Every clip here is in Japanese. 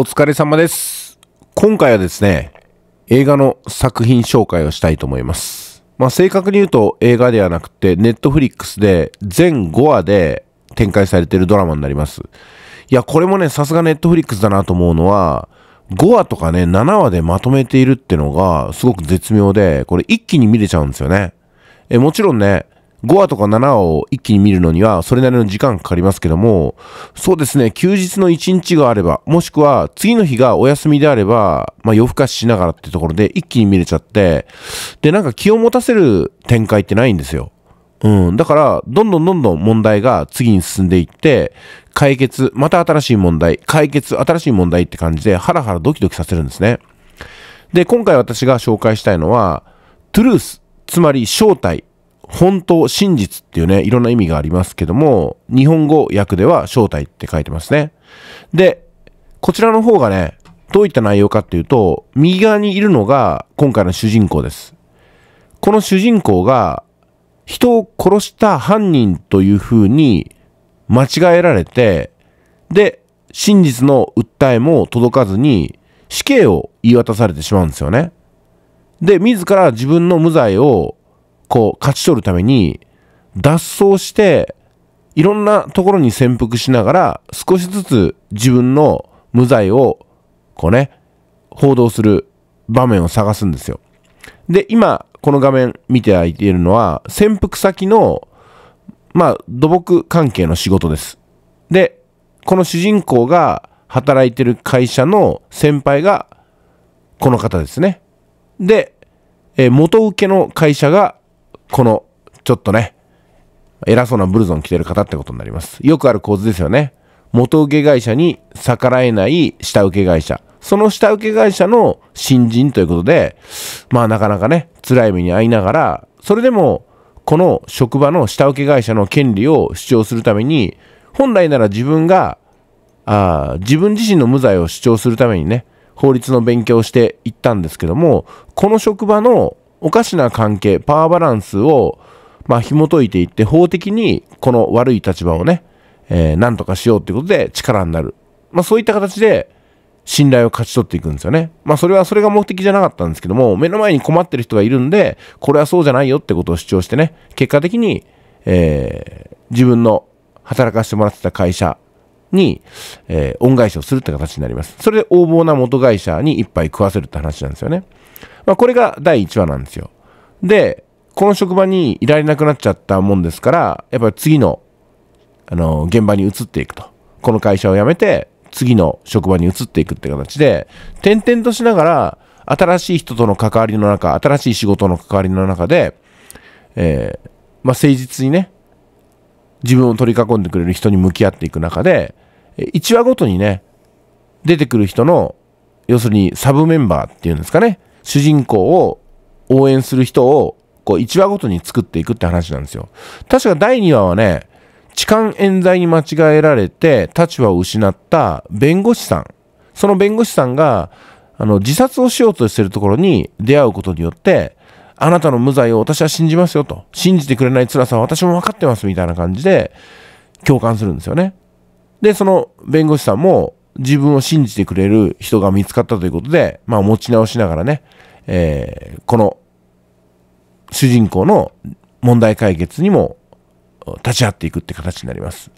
お疲れ様です。今回はですね、映画の作品紹介をしたいと思います。まあ、正確に言うと映画ではなくて、ネットフリックスで全5話で展開されてるドラマになります。いや、これもね、さすがネットフリックスだなと思うのは、5話とかね、7話でまとめているってのがすごく絶妙で、これ一気に見れちゃうんですよね。え、もちろんね、5話とか7話を一気に見るのにはそれなりの時間かかりますけども、そうですね、休日の1日があれば、もしくは次の日がお休みであれば、まあ夜更かししながらってところで一気に見れちゃって、で、なんか気を持たせる展開ってないんですよ。うん。だから、どんどんどんどん問題が次に進んでいって、解決、また新しい問題、解決、新しい問題って感じで、ハラハラドキドキさせるんですね。で、今回私が紹介したいのは、トゥルース、つまり正体本当、真実っていうね、いろんな意味がありますけども、日本語訳では正体って書いてますね。で、こちらの方がね、どういった内容かっていうと、右側にいるのが今回の主人公です。この主人公が人を殺した犯人という風に間違えられて、で、真実の訴えも届かずに死刑を言い渡されてしまうんですよね。で、自ら自分の無罪をこう、勝ち取るために、脱走して、いろんなところに潜伏しながら、少しずつ自分の無罪を、こうね、報道する場面を探すんですよ。で、今、この画面見てあいているのは、潜伏先の、まあ、土木関係の仕事です。で、この主人公が働いてる会社の先輩が、この方ですね。で、え元請けの会社がこの、ちょっとね、偉そうなブルゾン着てる方ってことになります。よくある構図ですよね。元請け会社に逆らえない下請け会社。その下請け会社の新人ということで、まあなかなかね、辛い目に遭いながら、それでも、この職場の下請け会社の権利を主張するために、本来なら自分が、あ自分自身の無罪を主張するためにね、法律の勉強をしていったんですけども、この職場のおかしな関係、パワーバランスを、まあ、紐解いていって、法的にこの悪い立場をね、えー、なんとかしようってことで力になる。まあ、そういった形で、信頼を勝ち取っていくんですよね。まあ、それは、それが目的じゃなかったんですけども、目の前に困ってる人がいるんで、これはそうじゃないよってことを主張してね、結果的に、えー、自分の働かせてもらってた会社に、えー、恩返しをするって形になります。それで横暴な元会社に一杯食わせるって話なんですよね。まあ、これが第1話なんですよ。で、この職場にいられなくなっちゃったもんですから、やっぱり次の、あの、現場に移っていくと。この会社を辞めて、次の職場に移っていくって形で、転々としながら、新しい人との関わりの中、新しい仕事の関わりの中で、えー、まあ、誠実にね、自分を取り囲んでくれる人に向き合っていく中で、1話ごとにね、出てくる人の、要するにサブメンバーっていうんですかね、主人公を応援する人を、こう、1話ごとに作っていくって話なんですよ。確か第2話はね、痴漢冤罪に間違えられて立場を失った弁護士さん。その弁護士さんが、あの、自殺をしようとしてるところに出会うことによって、あなたの無罪を私は信じますよと。信じてくれない辛さは私も分かってますみたいな感じで共感するんですよね。で、その弁護士さんも自分を信じてくれる人が見つかったということで、まあ持ち直しながらね、えー、この主人公の問題解決にも立ち会っていくって形になります。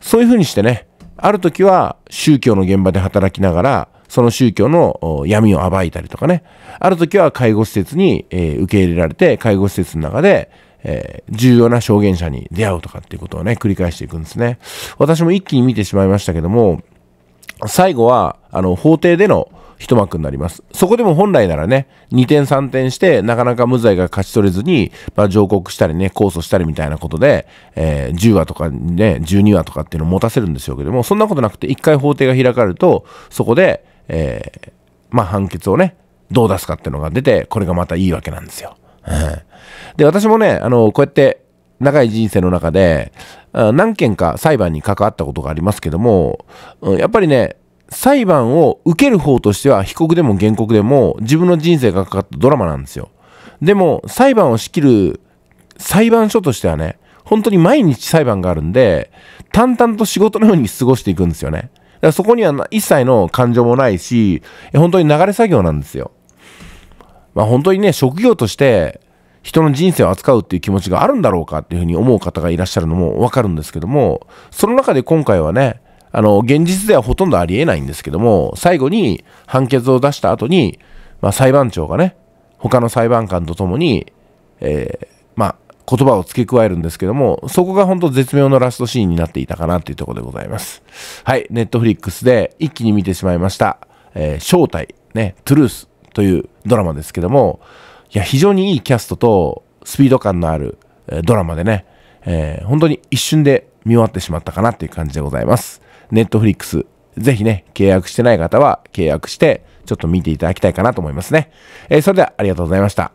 そういうふうにしてね、ある時は宗教の現場で働きながら、その宗教の闇を暴いたりとかね、ある時は介護施設に、え受け入れられて、介護施設の中で、え重要な証言者に出会うとかっていうことをね、繰り返していくんですね。私も一気に見てしまいましたけども、最後は、あの、法廷での、一幕になります。そこでも本来ならね、2点3点して、なかなか無罪が勝ち取れずに、まあ、上告したりね、控訴したりみたいなことで、えー、10話とかね、12話とかっていうのを持たせるんでしょうけども、そんなことなくて、一回法廷が開かれると、そこで、えー、まあ、判決をね、どう出すかっていうのが出て、これがまたいいわけなんですよ。で、私もね、あの、こうやって、長い人生の中で、何件か裁判に関わったことがありますけども、やっぱりね、裁判を受ける方としては被告でも原告でも自分の人生がかかったドラマなんですよ。でも裁判を仕切る裁判所としてはね、本当に毎日裁判があるんで、淡々と仕事のように過ごしていくんですよね。だからそこには一切の感情もないし、本当に流れ作業なんですよ。まあ本当にね、職業として人の人生を扱うっていう気持ちがあるんだろうかっていうふうに思う方がいらっしゃるのもわかるんですけども、その中で今回はね、あの、現実ではほとんどありえないんですけども、最後に判決を出した後に、まあ、裁判長がね、他の裁判官とともに、えー、まあ、言葉を付け加えるんですけども、そこが本当絶妙のラストシーンになっていたかなというところでございます。はい、ネットフリックスで一気に見てしまいました、えー、正体、ね、トゥルースというドラマですけども、いや、非常にいいキャストとスピード感のある、えー、ドラマでね、えー、本当に一瞬で見終わってしまったかなっていう感じでございます。ネットフリックス、ぜひね、契約してない方は契約して、ちょっと見ていただきたいかなと思いますね。えー、それではありがとうございました。